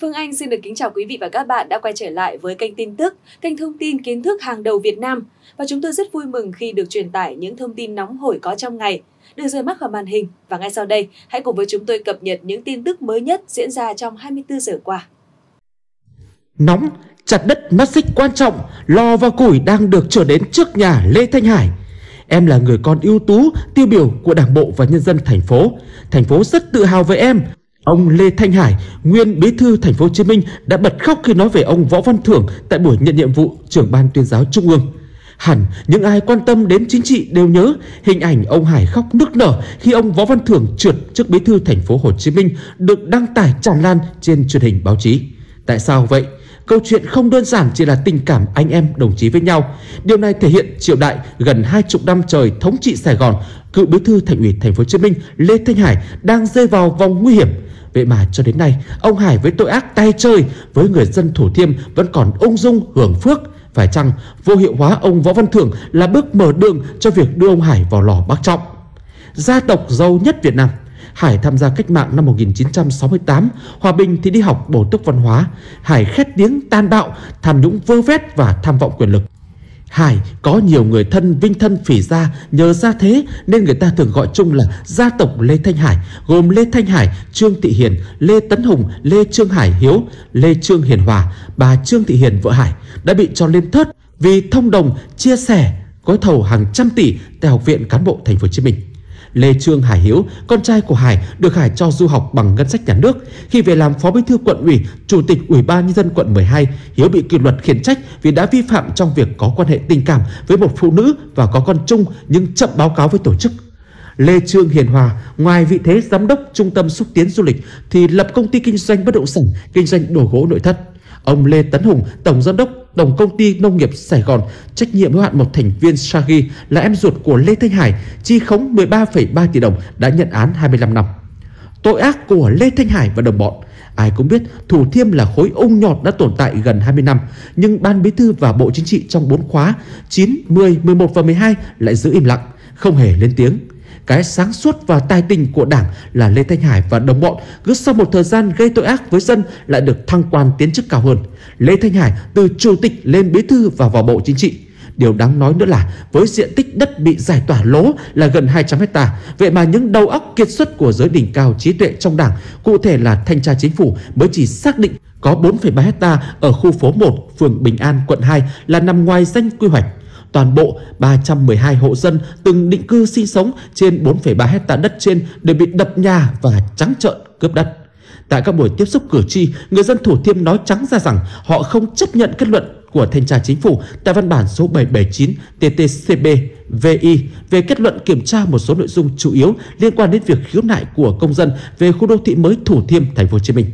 Phương Anh xin được kính chào quý vị và các bạn đã quay trở lại với kênh tin tức, kênh thông tin kiến thức hàng đầu Việt Nam. Và chúng tôi rất vui mừng khi được truyền tải những thông tin nóng hổi có trong ngày, được rời mắt khỏi màn hình. Và ngay sau đây, hãy cùng với chúng tôi cập nhật những tin tức mới nhất diễn ra trong 24 giờ qua. Nóng, chặt đất mắt xích quan trọng, lò và củi đang được trở đến trước nhà Lê Thanh Hải. Em là người con ưu tú, tiêu biểu của Đảng bộ và nhân dân thành phố. Thành phố rất tự hào với em, Ông Lê Thanh Hải, nguyên Bí thư Thành phố Hồ Chí Minh đã bật khóc khi nói về ông Võ Văn Thưởng tại buổi nhận nhiệm vụ trưởng ban tuyên giáo Trung ương. Hẳn những ai quan tâm đến chính trị đều nhớ hình ảnh ông Hải khóc nức nở khi ông Võ Văn Thưởng trượt chức Bí thư Thành phố Hồ Chí Minh được đăng tải tràn lan trên truyền hình báo chí. Tại sao vậy? Câu chuyện không đơn giản chỉ là tình cảm anh em đồng chí với nhau. Điều này thể hiện triều đại gần hai chục năm trời thống trị Sài Gòn, cựu bí thư thành ủy Thành phố Hồ Chí Minh Lê Thanh Hải đang rơi vào vòng nguy hiểm Vậy mà cho đến nay Ông Hải với tội ác tay chơi Với người dân Thủ Thiêm vẫn còn ung dung hưởng phước Phải chăng vô hiệu hóa ông Võ Văn Thưởng Là bước mở đường cho việc đưa ông Hải vào lò bác trọng Gia tộc giàu nhất Việt Nam Hải tham gia cách mạng năm 1968, Hòa Bình thì đi học bổ túc văn hóa. Hải khét tiếng tan bạo, tham nhũng vơ vét và tham vọng quyền lực. Hải có nhiều người thân vinh thân phỉ gia Nhờ gia thế nên người ta thường gọi chung là Gia tộc Lê Thanh Hải Gồm Lê Thanh Hải, Trương Thị Hiền Lê Tấn Hùng, Lê Trương Hải Hiếu Lê Trương Hiền Hòa Bà Trương Thị Hiền vợ Hải đã bị cho lên thớt Vì thông đồng chia sẻ gói thầu hàng trăm tỷ tại Học viện Cán bộ Thành phố Hồ Chí Minh. Lê Trương Hải Hiếu, con trai của Hải được Hải cho du học bằng ngân sách nhà nước. Khi về làm phó bí thư quận ủy, chủ tịch ủy ban nhân dân quận 12, Hiếu bị kỷ luật khiển trách vì đã vi phạm trong việc có quan hệ tình cảm với một phụ nữ và có con chung nhưng chậm báo cáo với tổ chức. Lê Trương Hiền Hòa, ngoài vị thế giám đốc trung tâm xúc tiến du lịch thì lập công ty kinh doanh bất động sản, kinh doanh đồ gỗ nội thất. Ông Lê Tấn Hùng, tổng giám đốc Tổng công ty Nông nghiệp Sài Gòn, trách nhiệm hữu hạn một thành viên Sagi là em ruột của Lê Thanh Hải, chi khống 13,3 tỷ đồng đã nhận án 25 năm. Tội ác của Lê Thanh Hải và đồng bọn Ai cũng biết Thủ Thiêm là khối ung nhọt đã tồn tại gần 20 năm Nhưng Ban Bí Thư và Bộ Chính trị trong 4 khóa 9, 10, 11 và 12 lại giữ im lặng Không hề lên tiếng cái sáng suốt và tài tình của Đảng là Lê Thanh Hải và đồng bọn cứ sau một thời gian gây tội ác với dân lại được thăng quan tiến chức cao hơn. Lê Thanh Hải từ chủ tịch lên bí thư và vào bộ chính trị. Điều đáng nói nữa là với diện tích đất bị giải tỏa lỗ là gần 200 hecta Vậy mà những đầu óc kiệt xuất của giới đỉnh cao trí tuệ trong đảng, cụ thể là thanh tra chính phủ mới chỉ xác định có 4,3 hecta ở khu phố 1, phường Bình An, quận 2 là nằm ngoài danh quy hoạch toàn bộ 312 hộ dân từng định cư sinh sống trên 4,3 hecta đất trên đều bị đập nhà và trắng trợn cướp đất. Tại các buổi tiếp xúc cử tri, người dân Thủ Thiêm nói trắng ra rằng họ không chấp nhận kết luận của Thanh tra Chính phủ tại văn bản số 779 TTCB VI về kết luận kiểm tra một số nội dung chủ yếu liên quan đến việc khiếu nại của công dân về khu đô thị mới Thủ Thiêm, Thành phố Hồ Chí Minh.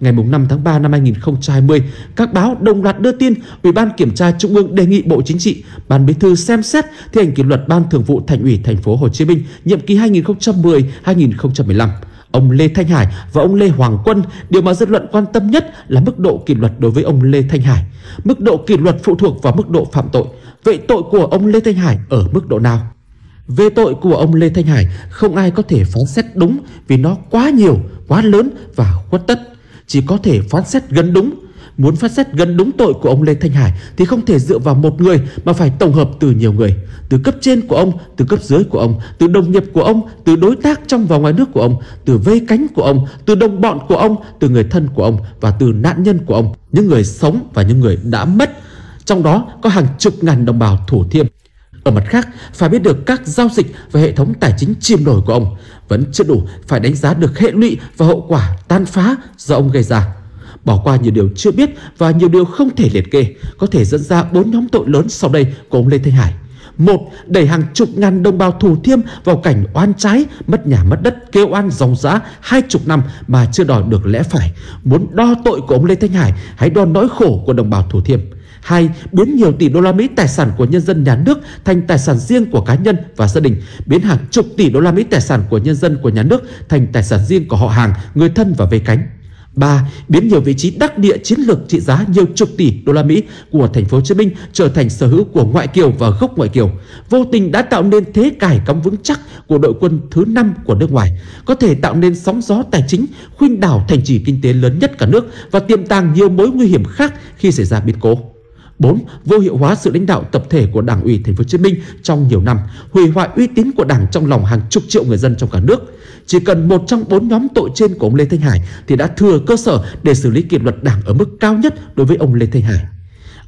Ngày 5 tháng 3 năm 2020, các báo đồng loạt đưa tin Ủy ban Kiểm tra Trung ương đề nghị Bộ Chính trị, Ban Bí thư xem xét thi hành kỷ luật Ban Thường vụ Thành ủy Thành phố Hồ Chí Minh nhiệm kỳ 2010-2015 ông Lê Thanh Hải và ông Lê Hoàng Quân, điều mà dư luận quan tâm nhất là mức độ kỷ luật đối với ông Lê Thanh Hải. Mức độ kỷ luật phụ thuộc vào mức độ phạm tội. Vậy tội của ông Lê Thanh Hải ở mức độ nào? Về tội của ông Lê Thanh Hải, không ai có thể phán xét đúng vì nó quá nhiều, quá lớn và khuất tất chỉ có thể phán xét gần đúng. Muốn phán xét gần đúng tội của ông Lê Thanh Hải thì không thể dựa vào một người mà phải tổng hợp từ nhiều người. Từ cấp trên của ông, từ cấp dưới của ông, từ đồng nghiệp của ông, từ đối tác trong và ngoài nước của ông, từ vây cánh của ông, từ đồng bọn của ông, từ người thân của ông và từ nạn nhân của ông, những người sống và những người đã mất. Trong đó có hàng chục ngàn đồng bào thủ thiêm ở mặt khác, phải biết được các giao dịch và hệ thống tài chính chìm nổi của ông vẫn chưa đủ phải đánh giá được hệ lụy và hậu quả tan phá do ông gây ra. Bỏ qua nhiều điều chưa biết và nhiều điều không thể liệt kê có thể dẫn ra bốn nhóm tội lớn sau đây của ông Lê Thanh Hải. Một, đẩy hàng chục ngàn đồng bào thủ thiêm vào cảnh oan trái, mất nhà mất đất, kêu oan dòng dã hai chục năm mà chưa đòi được lẽ phải. Muốn đo tội của ông Lê Thanh Hải, hãy đo nỗi khổ của đồng bào thủ thiêm hai Biến nhiều tỷ đô la Mỹ tài sản của nhân dân nhà nước thành tài sản riêng của cá nhân và gia đình, biến hàng chục tỷ đô la Mỹ tài sản của nhân dân của nhà nước thành tài sản riêng của họ hàng, người thân và về cánh. 3. Biến nhiều vị trí đắc địa chiến lược trị giá nhiều chục tỷ đô la Mỹ của thành phố Hồ Chí Minh trở thành sở hữu của ngoại kiều và gốc ngoại kiều, vô tình đã tạo nên thế cải cắm vững chắc của đội quân thứ 5 của nước ngoài, có thể tạo nên sóng gió tài chính, khuynh đảo thành trì kinh tế lớn nhất cả nước và tiềm tàng nhiều mối nguy hiểm khác khi xảy ra biến cố. 4. Vô hiệu hóa sự lãnh đạo tập thể của Đảng ủy Thành phố Hồ Chí Minh trong nhiều năm, hủy hoại uy tín của Đảng trong lòng hàng chục triệu người dân trong cả nước. Chỉ cần một trong bốn nhóm tội trên của ông Lê Thanh Hải thì đã thừa cơ sở để xử lý kỷ luật Đảng ở mức cao nhất đối với ông Lê Thanh Hải.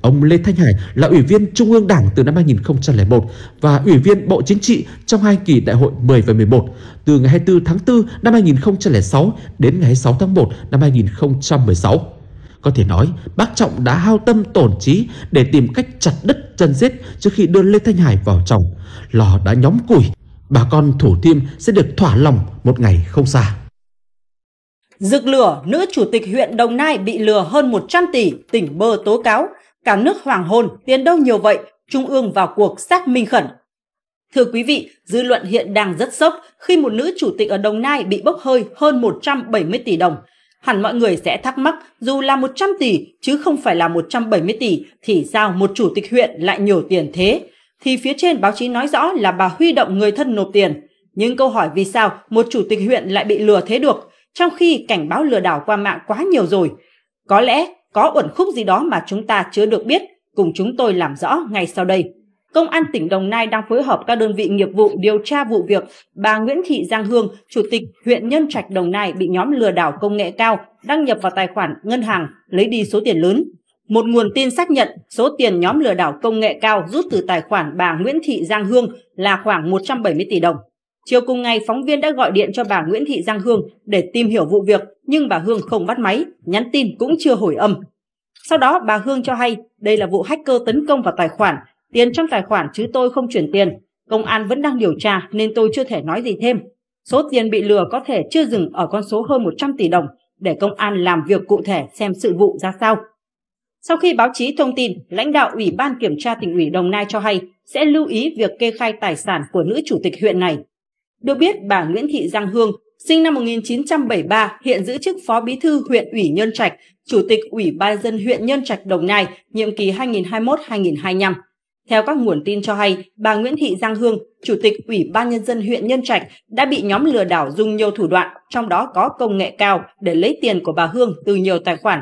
Ông Lê Thanh Hải là Ủy viên Trung ương Đảng từ năm 2001 và Ủy viên Bộ Chính trị trong hai kỳ đại hội 10 và 11 từ ngày 24 tháng 4 năm 2006 đến ngày 6 tháng 1 năm 2016. Có thể nói bác Trọng đã hao tâm tổn trí để tìm cách chặt đứt chân giết trước khi đưa Lê Thanh Hải vào chồng. Lò đã nhóm củi, bà con thủ thiêm sẽ được thỏa lòng một ngày không xa. Dực lửa, nữ chủ tịch huyện Đồng Nai bị lừa hơn 100 tỷ, tỉnh bơ tố cáo. Cả nước hoàng hồn, tiền đâu nhiều vậy, Trung ương vào cuộc xác minh khẩn. Thưa quý vị, dư luận hiện đang rất sốc khi một nữ chủ tịch ở Đồng Nai bị bốc hơi hơn 170 tỷ đồng. Hẳn mọi người sẽ thắc mắc dù là 100 tỷ chứ không phải là 170 tỷ thì sao một chủ tịch huyện lại nhiều tiền thế? Thì phía trên báo chí nói rõ là bà huy động người thân nộp tiền. Nhưng câu hỏi vì sao một chủ tịch huyện lại bị lừa thế được trong khi cảnh báo lừa đảo qua mạng quá nhiều rồi? Có lẽ có uẩn khúc gì đó mà chúng ta chưa được biết cùng chúng tôi làm rõ ngay sau đây. Công an tỉnh Đồng Nai đang phối hợp các đơn vị nghiệp vụ điều tra vụ việc bà Nguyễn Thị Giang Hương, Chủ tịch huyện Nhân Trạch Đồng Nai bị nhóm lừa đảo công nghệ cao đăng nhập vào tài khoản ngân hàng lấy đi số tiền lớn. Một nguồn tin xác nhận số tiền nhóm lừa đảo công nghệ cao rút từ tài khoản bà Nguyễn Thị Giang Hương là khoảng 170 tỷ đồng. Chiều cùng ngày, phóng viên đã gọi điện cho bà Nguyễn Thị Giang Hương để tìm hiểu vụ việc, nhưng bà Hương không bắt máy, nhắn tin cũng chưa hồi âm. Sau đó, bà Hương cho hay đây là vụ hacker tấn công vào tài khoản Tiền trong tài khoản chứ tôi không chuyển tiền. Công an vẫn đang điều tra nên tôi chưa thể nói gì thêm. Số tiền bị lừa có thể chưa dừng ở con số hơn 100 tỷ đồng để công an làm việc cụ thể xem sự vụ ra sao. Sau khi báo chí thông tin, lãnh đạo Ủy ban Kiểm tra tỉnh ủy Đồng Nai cho hay sẽ lưu ý việc kê khai tài sản của nữ chủ tịch huyện này. Được biết, bà Nguyễn Thị Giang Hương, sinh năm 1973, hiện giữ chức Phó Bí thư huyện ủy Nhân Trạch, Chủ tịch Ủy ban dân huyện Nhân Trạch Đồng Nai, nhiệm kỳ 2021-2025. Theo các nguồn tin cho hay, bà Nguyễn Thị Giang Hương, Chủ tịch Ủy ban Nhân dân huyện Nhân Trạch đã bị nhóm lừa đảo dùng nhiều thủ đoạn, trong đó có công nghệ cao để lấy tiền của bà Hương từ nhiều tài khoản.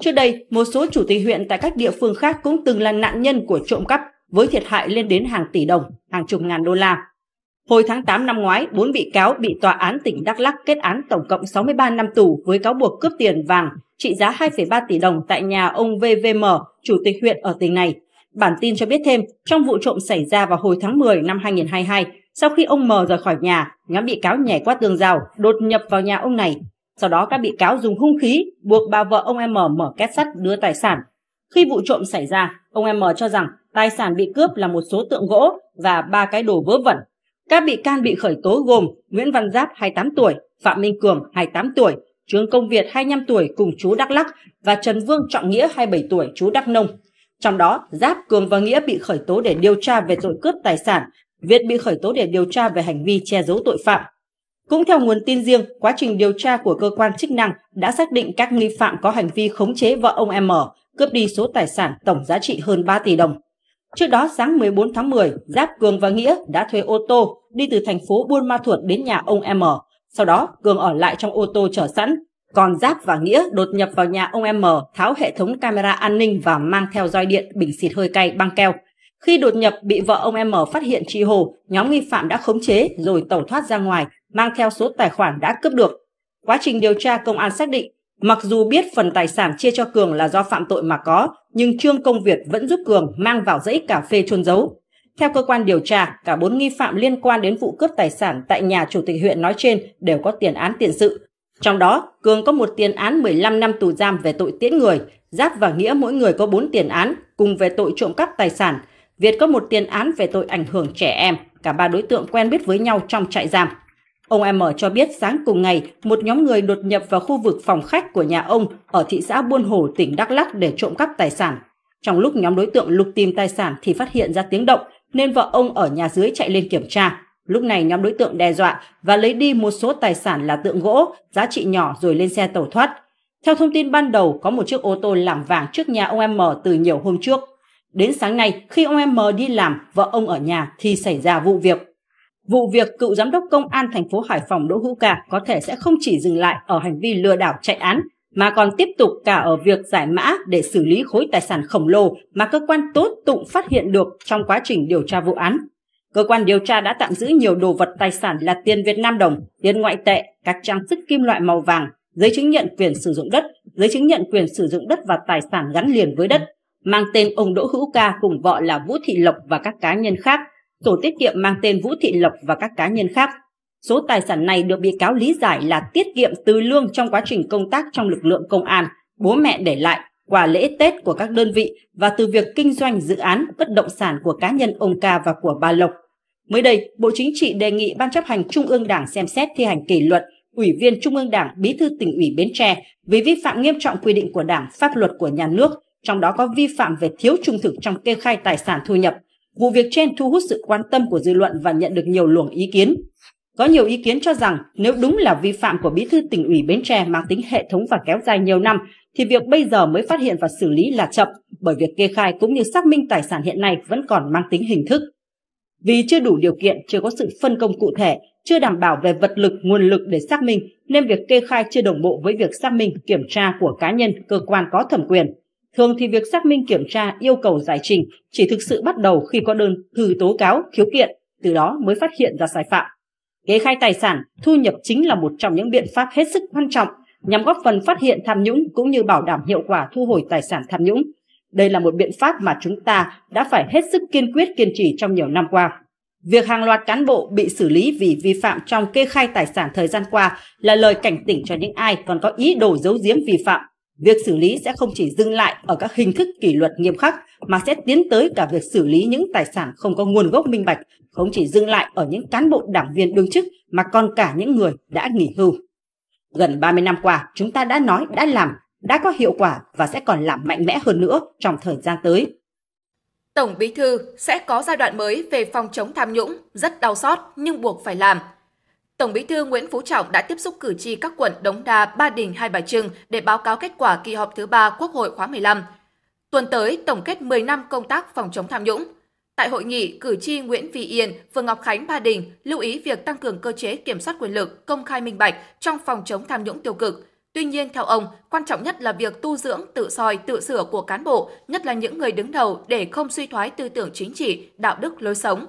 Trước đây, một số chủ tịch huyện tại các địa phương khác cũng từng là nạn nhân của trộm cắp với thiệt hại lên đến hàng tỷ đồng, hàng chục ngàn đô la. Hồi tháng 8 năm ngoái, bốn bị cáo bị tòa án tỉnh Đắk Lắk kết án tổng cộng 63 năm tù với cáo buộc cướp tiền vàng trị giá 2,3 tỷ đồng tại nhà ông VVM, chủ tịch huyện ở tỉnh này Bản tin cho biết thêm, trong vụ trộm xảy ra vào hồi tháng 10 năm 2022, sau khi ông M rời khỏi nhà, nhóm bị cáo nhảy qua tường rào, đột nhập vào nhà ông này. Sau đó các bị cáo dùng hung khí buộc bà vợ ông M mở két sắt đưa tài sản. Khi vụ trộm xảy ra, ông M cho rằng tài sản bị cướp là một số tượng gỗ và ba cái đồ vớ vẩn. Các bị can bị khởi tố gồm Nguyễn Văn Giáp 28 tuổi, Phạm Minh Cường 28 tuổi, Trương Công Việt 25 tuổi cùng chú Đắk Lắc và Trần Vương Trọng Nghĩa 27 tuổi chú Đắk Nông. Trong đó, Giáp, Cường và Nghĩa bị khởi tố để điều tra về tội cướp tài sản, Việt bị khởi tố để điều tra về hành vi che giấu tội phạm. Cũng theo nguồn tin riêng, quá trình điều tra của cơ quan chức năng đã xác định các nghi phạm có hành vi khống chế vợ ông M, cướp đi số tài sản tổng giá trị hơn 3 tỷ đồng. Trước đó, sáng 14 tháng 10, Giáp, Cường và Nghĩa đã thuê ô tô đi từ thành phố Buôn Ma Thuột đến nhà ông M. Sau đó, Cường ở lại trong ô tô chờ sẵn, còn Giáp và Nghĩa đột nhập vào nhà ông M, tháo hệ thống camera an ninh và mang theo roi điện, bình xịt hơi cay, băng keo. Khi đột nhập bị vợ ông M phát hiện trì hồ, nhóm nghi phạm đã khống chế rồi tẩu thoát ra ngoài, mang theo số tài khoản đã cướp được. Quá trình điều tra công an xác định, mặc dù biết phần tài sản chia cho Cường là do phạm tội mà có, nhưng Trương Công Việt vẫn giúp Cường mang vào dãy cà phê trôn giấu. Theo cơ quan điều tra, cả bốn nghi phạm liên quan đến vụ cướp tài sản tại nhà chủ tịch huyện nói trên đều có tiền án tiền sự, trong đó, Cường có một tiền án 15 năm tù giam về tội tiễn người, Giáp và Nghĩa mỗi người có 4 tiền án, cùng về tội trộm cắp tài sản. Việt có một tiền án về tội ảnh hưởng trẻ em. Cả ba đối tượng quen biết với nhau trong trại giam. Ông M cho biết sáng cùng ngày, một nhóm người đột nhập vào khu vực phòng khách của nhà ông ở thị xã Buôn Hồ, tỉnh Đắk lắc để trộm cắp tài sản. Trong lúc nhóm đối tượng lục tìm tài sản thì phát hiện ra tiếng động, nên vợ ông ở nhà dưới chạy lên kiểm tra. Lúc này nhóm đối tượng đe dọa và lấy đi một số tài sản là tượng gỗ, giá trị nhỏ rồi lên xe tẩu thoát. Theo thông tin ban đầu, có một chiếc ô tô làm vàng trước nhà ông M từ nhiều hôm trước. Đến sáng nay, khi ông M đi làm, vợ ông ở nhà thì xảy ra vụ việc. Vụ việc cựu giám đốc công an thành phố Hải Phòng Đỗ Hữu Ca có thể sẽ không chỉ dừng lại ở hành vi lừa đảo chạy án mà còn tiếp tục cả ở việc giải mã để xử lý khối tài sản khổng lồ mà cơ quan tố tụng phát hiện được trong quá trình điều tra vụ án. Cơ quan điều tra đã tạm giữ nhiều đồ vật tài sản là tiền Việt Nam đồng, tiền ngoại tệ, các trang sức kim loại màu vàng, giấy chứng nhận quyền sử dụng đất, giấy chứng nhận quyền sử dụng đất và tài sản gắn liền với đất, mang tên ông Đỗ Hữu Ca cùng vợ là Vũ Thị Lộc và các cá nhân khác, sổ tiết kiệm mang tên Vũ Thị Lộc và các cá nhân khác. Số tài sản này được bị cáo lý giải là tiết kiệm từ lương trong quá trình công tác trong lực lượng công an, bố mẹ để lại, quà lễ Tết của các đơn vị và từ việc kinh doanh dự án bất động sản của cá nhân ông Ca và của bà Lộc Mới đây, Bộ Chính trị đề nghị Ban chấp hành Trung ương Đảng xem xét thi hành kỷ luật Ủy viên Trung ương Đảng Bí thư tỉnh ủy Bến Tre vì vi phạm nghiêm trọng quy định của Đảng, pháp luật của nhà nước, trong đó có vi phạm về thiếu trung thực trong kê khai tài sản thu nhập. Vụ việc trên thu hút sự quan tâm của dư luận và nhận được nhiều luồng ý kiến. Có nhiều ý kiến cho rằng nếu đúng là vi phạm của Bí thư tỉnh ủy Bến Tre mang tính hệ thống và kéo dài nhiều năm, thì việc bây giờ mới phát hiện và xử lý là chậm, bởi việc kê khai cũng như xác minh tài sản hiện nay vẫn còn mang tính hình thức. Vì chưa đủ điều kiện, chưa có sự phân công cụ thể, chưa đảm bảo về vật lực, nguồn lực để xác minh, nên việc kê khai chưa đồng bộ với việc xác minh, kiểm tra của cá nhân, cơ quan có thẩm quyền. Thường thì việc xác minh kiểm tra yêu cầu giải trình chỉ thực sự bắt đầu khi có đơn thư tố cáo, khiếu kiện, từ đó mới phát hiện ra sai phạm. Kê khai tài sản, thu nhập chính là một trong những biện pháp hết sức quan trọng nhằm góp phần phát hiện tham nhũng cũng như bảo đảm hiệu quả thu hồi tài sản tham nhũng, đây là một biện pháp mà chúng ta đã phải hết sức kiên quyết kiên trì trong nhiều năm qua. Việc hàng loạt cán bộ bị xử lý vì vi phạm trong kê khai tài sản thời gian qua là lời cảnh tỉnh cho những ai còn có ý đồ giấu giếm vi phạm. Việc xử lý sẽ không chỉ dừng lại ở các hình thức kỷ luật nghiêm khắc mà sẽ tiến tới cả việc xử lý những tài sản không có nguồn gốc minh bạch, không chỉ dừng lại ở những cán bộ đảng viên đương chức mà còn cả những người đã nghỉ hưu. Gần 30 năm qua, chúng ta đã nói, đã làm đã có hiệu quả và sẽ còn làm mạnh mẽ hơn nữa trong thời gian tới. Tổng Bí thư sẽ có giai đoạn mới về phòng chống tham nhũng, rất đau xót nhưng buộc phải làm. Tổng Bí thư Nguyễn Phú Trọng đã tiếp xúc cử tri các quận Đống Đa, Ba Đình, Hai Bà Trưng để báo cáo kết quả kỳ họp thứ ba Quốc hội khóa 15. Tuần tới tổng kết 10 năm công tác phòng chống tham nhũng. Tại hội nghị, cử tri Nguyễn Vy Yên, Phường Ngọc Khánh, Ba Đình lưu ý việc tăng cường cơ chế kiểm soát quyền lực, công khai minh bạch trong phòng chống tham nhũng tiêu cực, Tuy nhiên, theo ông, quan trọng nhất là việc tu dưỡng, tự soi, tự sửa của cán bộ, nhất là những người đứng đầu để không suy thoái tư tưởng chính trị, đạo đức lối sống.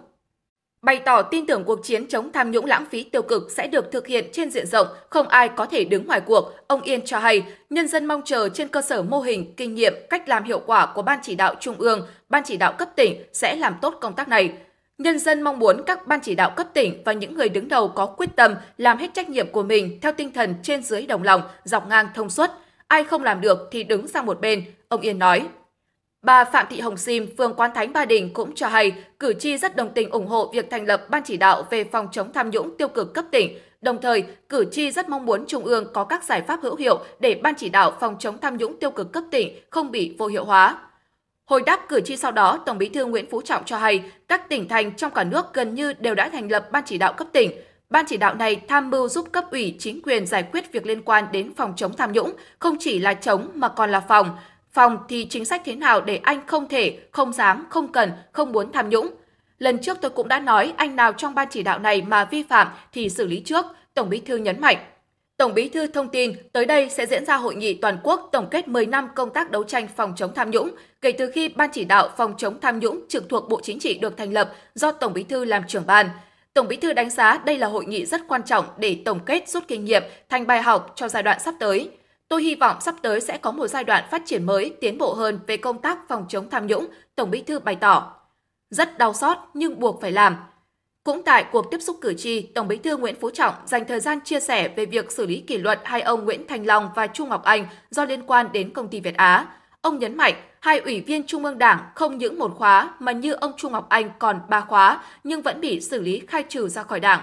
Bày tỏ tin tưởng cuộc chiến chống tham nhũng lãng phí tiêu cực sẽ được thực hiện trên diện rộng, không ai có thể đứng ngoài cuộc, ông Yên cho hay, nhân dân mong chờ trên cơ sở mô hình, kinh nghiệm, cách làm hiệu quả của Ban chỉ đạo Trung ương, Ban chỉ đạo cấp tỉnh sẽ làm tốt công tác này. Nhân dân mong muốn các ban chỉ đạo cấp tỉnh và những người đứng đầu có quyết tâm làm hết trách nhiệm của mình theo tinh thần trên dưới đồng lòng, dọc ngang thông suốt. Ai không làm được thì đứng sang một bên, ông Yên nói. Bà Phạm Thị Hồng Sim, phường Quán Thánh Ba Đình cũng cho hay, cử tri rất đồng tình ủng hộ việc thành lập Ban chỉ đạo về phòng chống tham nhũng tiêu cực cấp tỉnh. Đồng thời, cử tri rất mong muốn Trung ương có các giải pháp hữu hiệu để Ban chỉ đạo phòng chống tham nhũng tiêu cực cấp tỉnh không bị vô hiệu hóa. Hồi đáp cử tri sau đó, Tổng Bí thư Nguyễn Phú Trọng cho hay các tỉnh thành trong cả nước gần như đều đã thành lập ban chỉ đạo cấp tỉnh. Ban chỉ đạo này tham mưu giúp cấp ủy chính quyền giải quyết việc liên quan đến phòng chống tham nhũng, không chỉ là chống mà còn là phòng. Phòng thì chính sách thế nào để anh không thể, không dám, không cần, không muốn tham nhũng. Lần trước tôi cũng đã nói anh nào trong ban chỉ đạo này mà vi phạm thì xử lý trước, Tổng Bí thư nhấn mạnh. Tổng Bí thư thông tin tới đây sẽ diễn ra hội nghị toàn quốc tổng kết 10 năm công tác đấu tranh phòng chống tham nhũng kể từ khi Ban chỉ đạo phòng chống tham nhũng trực thuộc Bộ Chính trị được thành lập do Tổng Bí thư làm trưởng ban. Tổng Bí thư đánh giá đây là hội nghị rất quan trọng để tổng kết rút kinh nghiệm thành bài học cho giai đoạn sắp tới. Tôi hy vọng sắp tới sẽ có một giai đoạn phát triển mới, tiến bộ hơn về công tác phòng chống tham nhũng, Tổng Bí thư bày tỏ. Rất đau xót nhưng buộc phải làm. Cũng tại cuộc tiếp xúc cử tri, Tổng Bí thư Nguyễn Phú Trọng dành thời gian chia sẻ về việc xử lý kỷ luật hai ông Nguyễn Thành Long và Chu Ngọc Anh do liên quan đến công ty Việt Á. Ông nhấn mạnh, hai ủy viên Trung ương Đảng không những một khóa mà như ông Chu Ngọc Anh còn ba khóa nhưng vẫn bị xử lý khai trừ ra khỏi Đảng.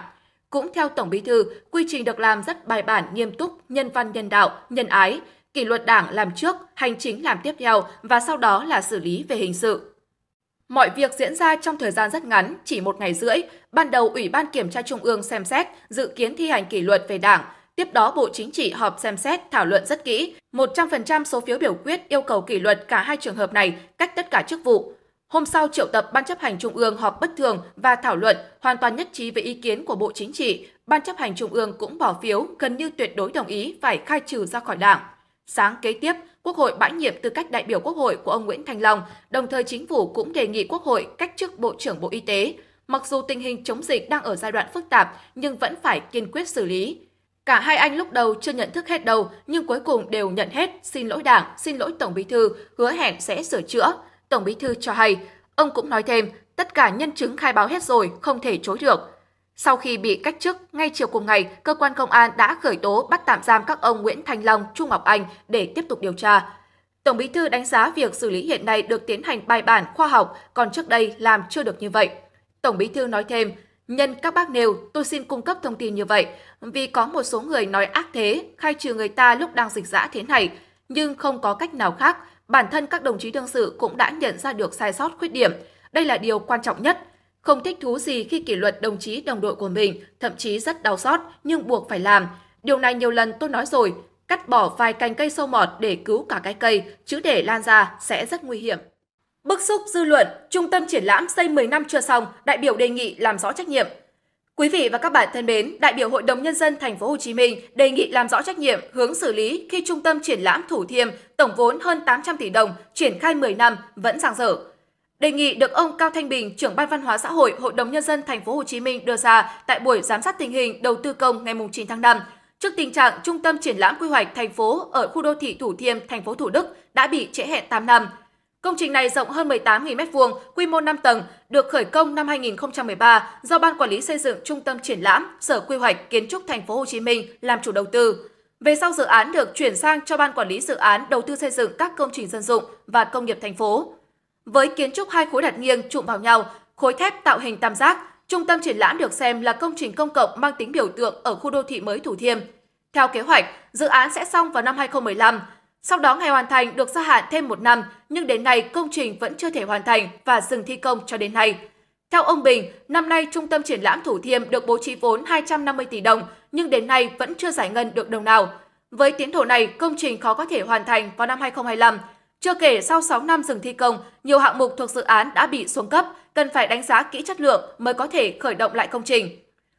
Cũng theo Tổng Bí thư, quy trình được làm rất bài bản, nghiêm túc, nhân văn nhân đạo, nhân ái, kỷ luật Đảng làm trước, hành chính làm tiếp theo và sau đó là xử lý về hình sự. Mọi việc diễn ra trong thời gian rất ngắn, chỉ một ngày rưỡi. Ban đầu, Ủy ban Kiểm tra Trung ương xem xét, dự kiến thi hành kỷ luật về Đảng. Tiếp đó, Bộ Chính trị họp xem xét, thảo luận rất kỹ. 100% số phiếu biểu quyết yêu cầu kỷ luật cả hai trường hợp này, cách tất cả chức vụ. Hôm sau triệu tập Ban chấp hành Trung ương họp bất thường và thảo luận hoàn toàn nhất trí với ý kiến của Bộ Chính trị. Ban chấp hành Trung ương cũng bỏ phiếu gần như tuyệt đối đồng ý phải khai trừ ra khỏi đảng. Sáng kế tiếp, Quốc hội bãi nhiệm tư cách đại biểu Quốc hội của ông Nguyễn Thành Long, đồng thời chính phủ cũng đề nghị Quốc hội cách chức Bộ trưởng Bộ Y tế. Mặc dù tình hình chống dịch đang ở giai đoạn phức tạp nhưng vẫn phải kiên quyết xử lý. Cả hai anh lúc đầu chưa nhận thức hết đâu nhưng cuối cùng đều nhận hết, xin lỗi Đảng, xin lỗi Tổng Bí thư, hứa hẹn sẽ sửa chữa. Tổng Bí thư cho hay, ông cũng nói thêm, tất cả nhân chứng khai báo hết rồi, không thể chối được. Sau khi bị cách chức, ngay chiều cùng ngày, cơ quan công an đã khởi tố bắt tạm giam các ông Nguyễn Thanh Long, Trung Ngọc Anh để tiếp tục điều tra. Tổng Bí thư đánh giá việc xử lý hiện nay được tiến hành bài bản, khoa học, còn trước đây làm chưa được như vậy. Tổng Bí thư nói thêm, nhân các bác nêu, tôi xin cung cấp thông tin như vậy, vì có một số người nói ác thế, khai trừ người ta lúc đang dịch dã thế này, nhưng không có cách nào khác, bản thân các đồng chí đương sự cũng đã nhận ra được sai sót khuyết điểm. Đây là điều quan trọng nhất. Không thích thú gì khi kỷ luật đồng chí đồng đội của mình, thậm chí rất đau xót nhưng buộc phải làm. Điều này nhiều lần tôi nói rồi, cắt bỏ vài cành cây sâu mọt để cứu cả cái cây, chứ để lan ra sẽ rất nguy hiểm. Bức xúc dư luận, trung tâm triển lãm xây 10 năm chưa xong, đại biểu đề nghị làm rõ trách nhiệm. Quý vị và các bạn thân mến, đại biểu Hội đồng nhân dân thành phố Hồ Chí Minh đề nghị làm rõ trách nhiệm hướng xử lý khi trung tâm triển lãm Thủ Thiêm tổng vốn hơn 800 tỷ đồng triển khai 10 năm vẫn dang dở. Đề nghị được ông Cao Thanh Bình, trưởng ban văn hóa xã hội, Hội đồng nhân dân thành phố Hồ Chí Minh đưa ra tại buổi giám sát tình hình đầu tư công ngày 9 tháng 5. Trước tình trạng trung tâm triển lãm quy hoạch thành phố ở khu đô thị Thủ Thiêm, thành phố Thủ Đức đã bị trễ hẹn 8 năm, Công trình này rộng hơn 18.000 m2, quy mô 5 tầng, được khởi công năm 2013 do Ban Quản lý xây dựng Trung tâm triển lãm Sở Quy hoạch Kiến trúc Thành phố Hồ Chí Minh làm chủ đầu tư. Về sau dự án được chuyển sang cho Ban Quản lý dự án đầu tư xây dựng các công trình dân dụng và công nghiệp thành phố. Với kiến trúc hai khối đặt nghiêng trụm vào nhau, khối thép tạo hình tam giác, trung tâm triển lãm được xem là công trình công cộng mang tính biểu tượng ở khu đô thị mới Thủ Thiêm. Theo kế hoạch, dự án sẽ xong vào năm 2015. Sau đó ngày hoàn thành được gia hạn thêm một năm, nhưng đến nay công trình vẫn chưa thể hoàn thành và dừng thi công cho đến nay. Theo ông Bình, năm nay Trung tâm Triển lãm Thủ Thiêm được bố trí vốn 250 tỷ đồng, nhưng đến nay vẫn chưa giải ngân được đồng nào. Với tiến độ này, công trình khó có thể hoàn thành vào năm 2025 chưa kể, sau 6 năm dừng thi công, nhiều hạng mục thuộc dự án đã bị xuống cấp, cần phải đánh giá kỹ chất lượng mới có thể khởi động lại công trình.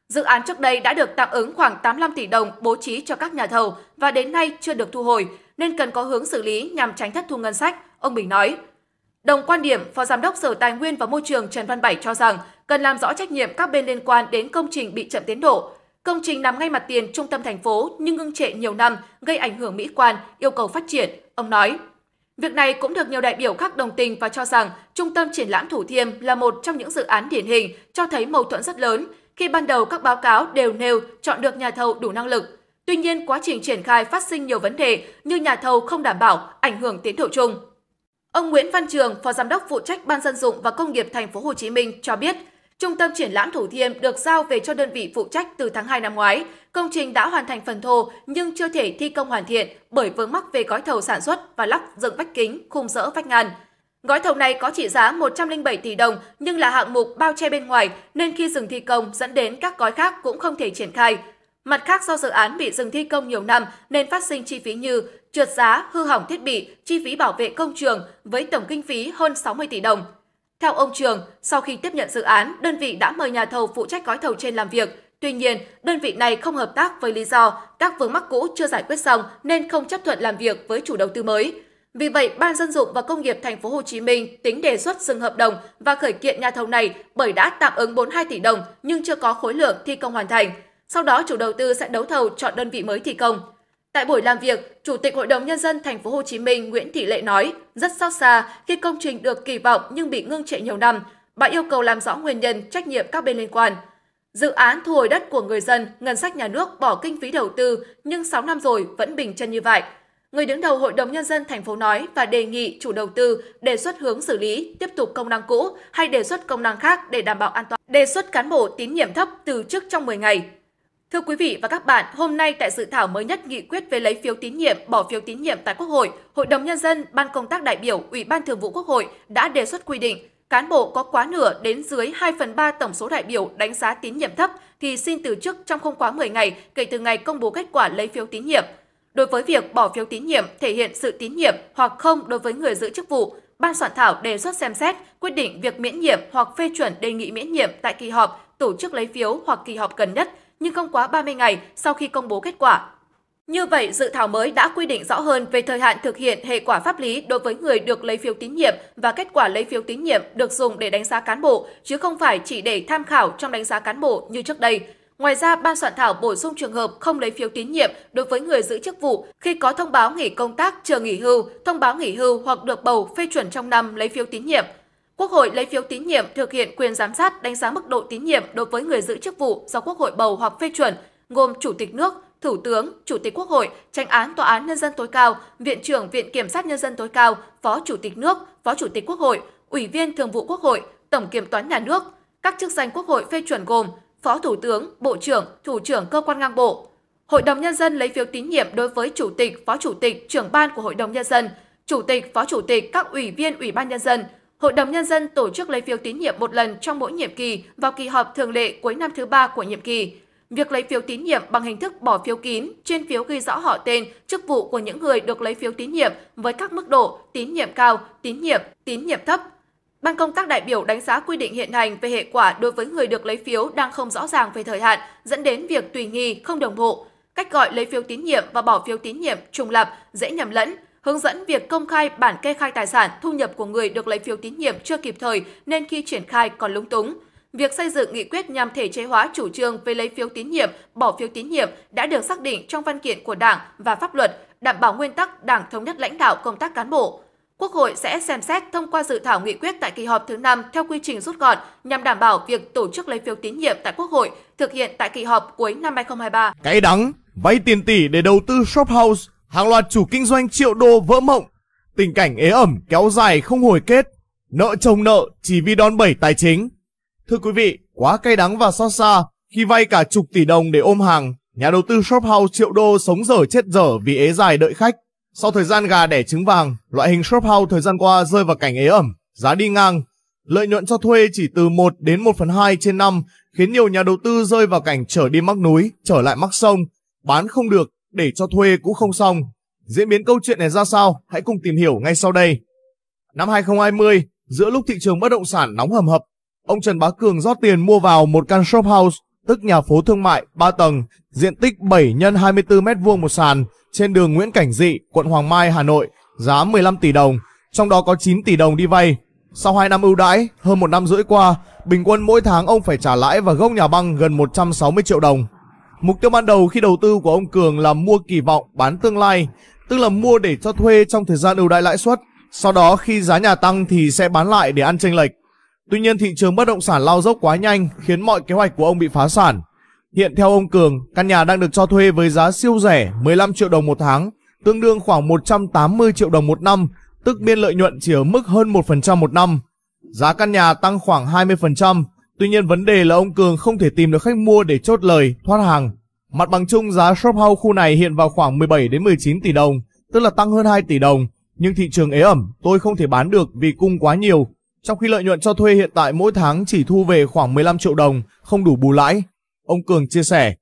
Dự án trước đây đã được tạm ứng khoảng 85 tỷ đồng bố trí cho các nhà thầu và đến nay chưa được thu hồi, nên cần có hướng xử lý nhằm tránh thất thu ngân sách, ông Bình nói. Đồng quan điểm, Phó Giám đốc Sở Tài nguyên và Môi trường Trần Văn Bảy cho rằng cần làm rõ trách nhiệm các bên liên quan đến công trình bị chậm tiến độ. Công trình nằm ngay mặt tiền trung tâm thành phố nhưng ngưng trệ nhiều năm, gây ảnh hưởng mỹ quan, yêu cầu phát triển, ông nói. Việc này cũng được nhiều đại biểu khác đồng tình và cho rằng Trung tâm Triển lãm Thủ Thiêm là một trong những dự án điển hình cho thấy mâu thuẫn rất lớn khi ban đầu các báo cáo đều nêu chọn được nhà thầu đủ năng lực. Tuy nhiên, quá trình triển khai phát sinh nhiều vấn đề như nhà thầu không đảm bảo, ảnh hưởng tiến độ chung. Ông Nguyễn Văn Trường, Phó Giám đốc phụ trách Ban dân dụng và Công nghiệp Thành phố Hồ Chí Minh cho biết, Trung tâm triển lãm Thủ Thiêm được giao về cho đơn vị phụ trách từ tháng 2 năm ngoái. Công trình đã hoàn thành phần thô nhưng chưa thể thi công hoàn thiện bởi vướng mắc về gói thầu sản xuất và lắp dựng vách kính, khung rỡ vách ngăn. Gói thầu này có trị giá 107 tỷ đồng nhưng là hạng mục bao che bên ngoài nên khi dừng thi công dẫn đến các gói khác cũng không thể triển khai. Mặt khác do dự án bị dừng thi công nhiều năm nên phát sinh chi phí như trượt giá, hư hỏng thiết bị, chi phí bảo vệ công trường với tổng kinh phí hơn 60 tỷ đồng. Theo ông Trường, sau khi tiếp nhận dự án, đơn vị đã mời nhà thầu phụ trách gói thầu trên làm việc. Tuy nhiên, đơn vị này không hợp tác với lý do các vướng mắc cũ chưa giải quyết xong nên không chấp thuận làm việc với chủ đầu tư mới. Vì vậy, Ban dân dụng và công nghiệp thành phố Hồ Chí Minh tính đề xuất dừng hợp đồng và khởi kiện nhà thầu này bởi đã tạm ứng 42 tỷ đồng nhưng chưa có khối lượng thi công hoàn thành. Sau đó chủ đầu tư sẽ đấu thầu chọn đơn vị mới thi công. Tại buổi làm việc, Chủ tịch Hội đồng nhân dân thành phố Hồ Chí Minh Nguyễn Thị Lệ nói, rất xót xa khi công trình được kỳ vọng nhưng bị ngưng trệ nhiều năm. Bà yêu cầu làm rõ nguyên nhân, trách nhiệm các bên liên quan. Dự án thu hồi đất của người dân, ngân sách nhà nước bỏ kinh phí đầu tư nhưng 6 năm rồi vẫn bình chân như vậy. Người đứng đầu Hội đồng Nhân dân thành phố nói và đề nghị chủ đầu tư đề xuất hướng xử lý, tiếp tục công năng cũ hay đề xuất công năng khác để đảm bảo an toàn. Đề xuất cán bộ tín nhiệm thấp từ chức trong 10 ngày. Thưa quý vị và các bạn, hôm nay tại dự thảo mới nhất nghị quyết về lấy phiếu tín nhiệm, bỏ phiếu tín nhiệm tại Quốc hội, Hội đồng Nhân dân, Ban công tác đại biểu, Ủy ban Thường vụ Quốc hội đã đề xuất quy định cán bộ có quá nửa đến dưới 2 phần 3 tổng số đại biểu đánh giá tín nhiệm thấp thì xin từ chức trong không quá 10 ngày kể từ ngày công bố kết quả lấy phiếu tín nhiệm. Đối với việc bỏ phiếu tín nhiệm thể hiện sự tín nhiệm hoặc không đối với người giữ chức vụ, Ban soạn thảo đề xuất xem xét quyết định việc miễn nhiệm hoặc phê chuẩn đề nghị miễn nhiệm tại kỳ họp, tổ chức lấy phiếu hoặc kỳ họp gần nhất – nhưng không quá 30 ngày sau khi công bố kết quả. Như vậy, dự thảo mới đã quy định rõ hơn về thời hạn thực hiện hệ quả pháp lý đối với người được lấy phiếu tín nhiệm và kết quả lấy phiếu tín nhiệm được dùng để đánh giá cán bộ, chứ không phải chỉ để tham khảo trong đánh giá cán bộ như trước đây. Ngoài ra, ban soạn thảo bổ sung trường hợp không lấy phiếu tín nhiệm đối với người giữ chức vụ khi có thông báo nghỉ công tác chờ nghỉ hưu, thông báo nghỉ hưu hoặc được bầu phê chuẩn trong năm lấy phiếu tín nhiệm. Quốc hội lấy phiếu tín nhiệm thực hiện quyền giám sát đánh giá mức độ tín nhiệm đối với người giữ chức vụ do Quốc hội bầu hoặc phê chuẩn, gồm Chủ tịch nước, Thủ tướng, Chủ tịch Quốc hội, Tranh án Tòa án Nhân dân tối cao, Viện trưởng Viện Kiểm sát Nhân dân tối cao, Phó Chủ tịch nước, Phó Chủ tịch Quốc hội, Ủy viên Thường vụ Quốc hội, Tổng Kiểm toán Nhà nước. Các chức danh Quốc hội phê chuẩn gồm Phó Thủ tướng, Bộ trưởng, Thủ trưởng cơ quan ngang bộ. Hội đồng Nhân dân lấy phiếu tín nhiệm đối với Chủ tịch, Phó Chủ tịch, trưởng ban của Hội đồng Nhân dân, Chủ tịch, Phó Chủ tịch, các ủy viên Ủy ban Nhân dân, Hội đồng Nhân dân tổ chức lấy phiếu tín nhiệm một lần trong mỗi nhiệm kỳ vào kỳ họp thường lệ cuối năm thứ ba của nhiệm kỳ. Việc lấy phiếu tín nhiệm bằng hình thức bỏ phiếu kín, trên phiếu ghi rõ họ tên, chức vụ của những người được lấy phiếu tín nhiệm với các mức độ tín nhiệm cao, tín nhiệm, tín nhiệm thấp. Ban công tác đại biểu đánh giá quy định hiện hành về hệ quả đối với người được lấy phiếu đang không rõ ràng về thời hạn, dẫn đến việc tùy nghi, không đồng bộ. Cách gọi lấy phiếu tín nhiệm và bỏ phiếu tín nhiệm trùng lập, dễ nhầm lẫn, hướng dẫn việc công khai bản kê khai tài sản, thu nhập của người được lấy phiếu tín nhiệm chưa kịp thời nên khi triển khai còn lúng túng. Việc xây dựng nghị quyết nhằm thể chế hóa chủ trương về lấy phiếu tín nhiệm, bỏ phiếu tín nhiệm đã được xác định trong văn kiện của Đảng và pháp luật, đảm bảo nguyên tắc Đảng thống nhất lãnh đạo công tác cán bộ. Quốc hội sẽ xem xét thông qua dự thảo nghị quyết tại kỳ họp thứ 5 theo quy trình rút gọn nhằm đảm bảo việc tổ chức lấy phiếu tín nhiệm tại Quốc hội thực hiện tại kỳ họp cuối năm 2023. Cái đắng, vay tiền tỷ để đầu tư shop house hàng loạt chủ kinh doanh triệu đô vỡ mộng, tình cảnh ế ẩm kéo dài không hồi kết, nợ chồng nợ chỉ vì đòn bẩy tài chính. Thưa quý vị, quá cay đắng và xót xa khi vay cả chục tỷ đồng để ôm hàng, nhà đầu tư shop house triệu đô sống dở chết dở vì ế dài đợi khách. Sau thời gian gà đẻ trứng vàng, loại hình shop house thời gian qua rơi vào cảnh ế ẩm, giá đi ngang, lợi nhuận cho thuê chỉ từ 1 đến 1 phần 2 trên năm khiến nhiều nhà đầu tư rơi vào cảnh trở đi mắc núi, trở lại mắc sông, bán không được để cho thuê cũng không xong. Diễn biến câu chuyện này ra sao? Hãy cùng tìm hiểu ngay sau đây. Năm 2020, giữa lúc thị trường bất động sản nóng hầm hập, ông Trần Bá Cường rót tiền mua vào một căn shop house, tức nhà phố thương mại 3 tầng, diện tích 7 x 24 m2 một sàn trên đường Nguyễn Cảnh Dị, quận Hoàng Mai, Hà Nội, giá 15 tỷ đồng, trong đó có 9 tỷ đồng đi vay. Sau 2 năm ưu đãi, hơn một năm rưỡi qua, bình quân mỗi tháng ông phải trả lãi và gốc nhà băng gần 160 triệu đồng. Mục tiêu ban đầu khi đầu tư của ông Cường là mua kỳ vọng bán tương lai, tức là mua để cho thuê trong thời gian ưu đãi lãi suất, sau đó khi giá nhà tăng thì sẽ bán lại để ăn chênh lệch. Tuy nhiên thị trường bất động sản lao dốc quá nhanh khiến mọi kế hoạch của ông bị phá sản. Hiện theo ông Cường, căn nhà đang được cho thuê với giá siêu rẻ 15 triệu đồng một tháng, tương đương khoảng 180 triệu đồng một năm, tức biên lợi nhuận chỉ ở mức hơn 1% một năm. Giá căn nhà tăng khoảng 20%, Tuy nhiên vấn đề là ông Cường không thể tìm được khách mua để chốt lời, thoát hàng. Mặt bằng chung giá shop house khu này hiện vào khoảng 17 đến 19 tỷ đồng, tức là tăng hơn 2 tỷ đồng. Nhưng thị trường ế ẩm, tôi không thể bán được vì cung quá nhiều. Trong khi lợi nhuận cho thuê hiện tại mỗi tháng chỉ thu về khoảng 15 triệu đồng, không đủ bù lãi. Ông Cường chia sẻ,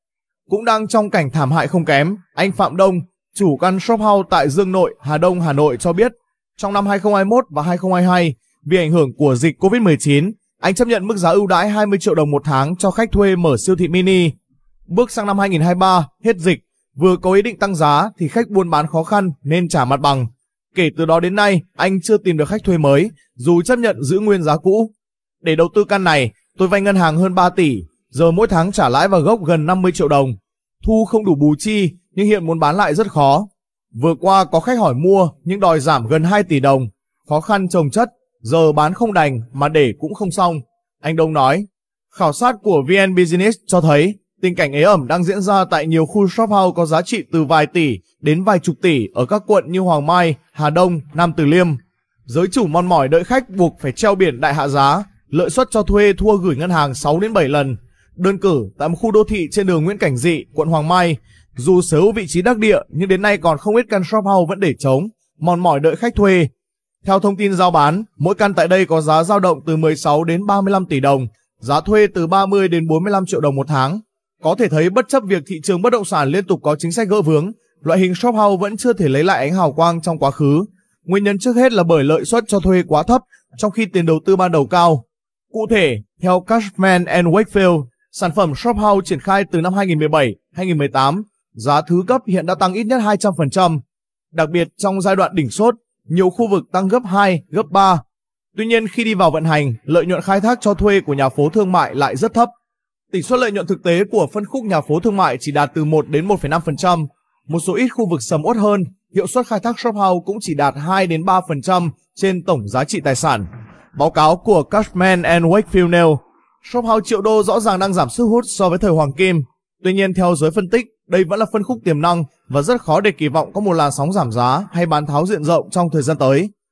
cũng đang trong cảnh thảm hại không kém, anh Phạm Đông, chủ căn shop house tại Dương Nội, Hà Đông, Hà Nội cho biết, trong năm 2021 và 2022, vì ảnh hưởng của dịch COVID-19, anh chấp nhận mức giá ưu đãi 20 triệu đồng một tháng cho khách thuê mở siêu thị mini. Bước sang năm 2023, hết dịch, vừa có ý định tăng giá thì khách buôn bán khó khăn nên trả mặt bằng. Kể từ đó đến nay, anh chưa tìm được khách thuê mới, dù chấp nhận giữ nguyên giá cũ. Để đầu tư căn này, tôi vay ngân hàng hơn 3 tỷ, giờ mỗi tháng trả lãi và gốc gần 50 triệu đồng. Thu không đủ bù chi, nhưng hiện muốn bán lại rất khó. Vừa qua có khách hỏi mua nhưng đòi giảm gần 2 tỷ đồng, khó khăn trồng chất giờ bán không đành mà để cũng không xong. Anh Đông nói, khảo sát của VN Business cho thấy tình cảnh ế ẩm đang diễn ra tại nhiều khu shop house có giá trị từ vài tỷ đến vài chục tỷ ở các quận như Hoàng Mai, Hà Đông, Nam Từ Liêm. Giới chủ mòn mỏi đợi khách buộc phải treo biển đại hạ giá, lợi suất cho thuê thua gửi ngân hàng 6 đến 7 lần. Đơn cử tại một khu đô thị trên đường Nguyễn Cảnh Dị, quận Hoàng Mai, dù sở hữu vị trí đắc địa nhưng đến nay còn không ít căn shop house vẫn để trống, mòn mỏi đợi khách thuê, theo thông tin giao bán, mỗi căn tại đây có giá giao động từ 16 đến 35 tỷ đồng, giá thuê từ 30 đến 45 triệu đồng một tháng. Có thể thấy bất chấp việc thị trường bất động sản liên tục có chính sách gỡ vướng, loại hình shop house vẫn chưa thể lấy lại ánh hào quang trong quá khứ. Nguyên nhân trước hết là bởi lợi suất cho thuê quá thấp trong khi tiền đầu tư ban đầu cao. Cụ thể, theo Cashman and Wakefield, sản phẩm shop house triển khai từ năm 2017-2018, giá thứ cấp hiện đã tăng ít nhất 200%. Đặc biệt trong giai đoạn đỉnh sốt, nhiều khu vực tăng gấp 2, gấp 3. Tuy nhiên khi đi vào vận hành, lợi nhuận khai thác cho thuê của nhà phố thương mại lại rất thấp. Tỷ suất lợi nhuận thực tế của phân khúc nhà phố thương mại chỉ đạt từ 1 đến 1,5%, một số ít khu vực sầm uất hơn, hiệu suất khai thác shop house cũng chỉ đạt 2 đến 3% trên tổng giá trị tài sản. Báo cáo của Cashman and Wakefield nêu, shop house triệu đô rõ ràng đang giảm sức hút so với thời hoàng kim. Tuy nhiên theo giới phân tích, đây vẫn là phân khúc tiềm năng và rất khó để kỳ vọng có một làn sóng giảm giá hay bán tháo diện rộng trong thời gian tới.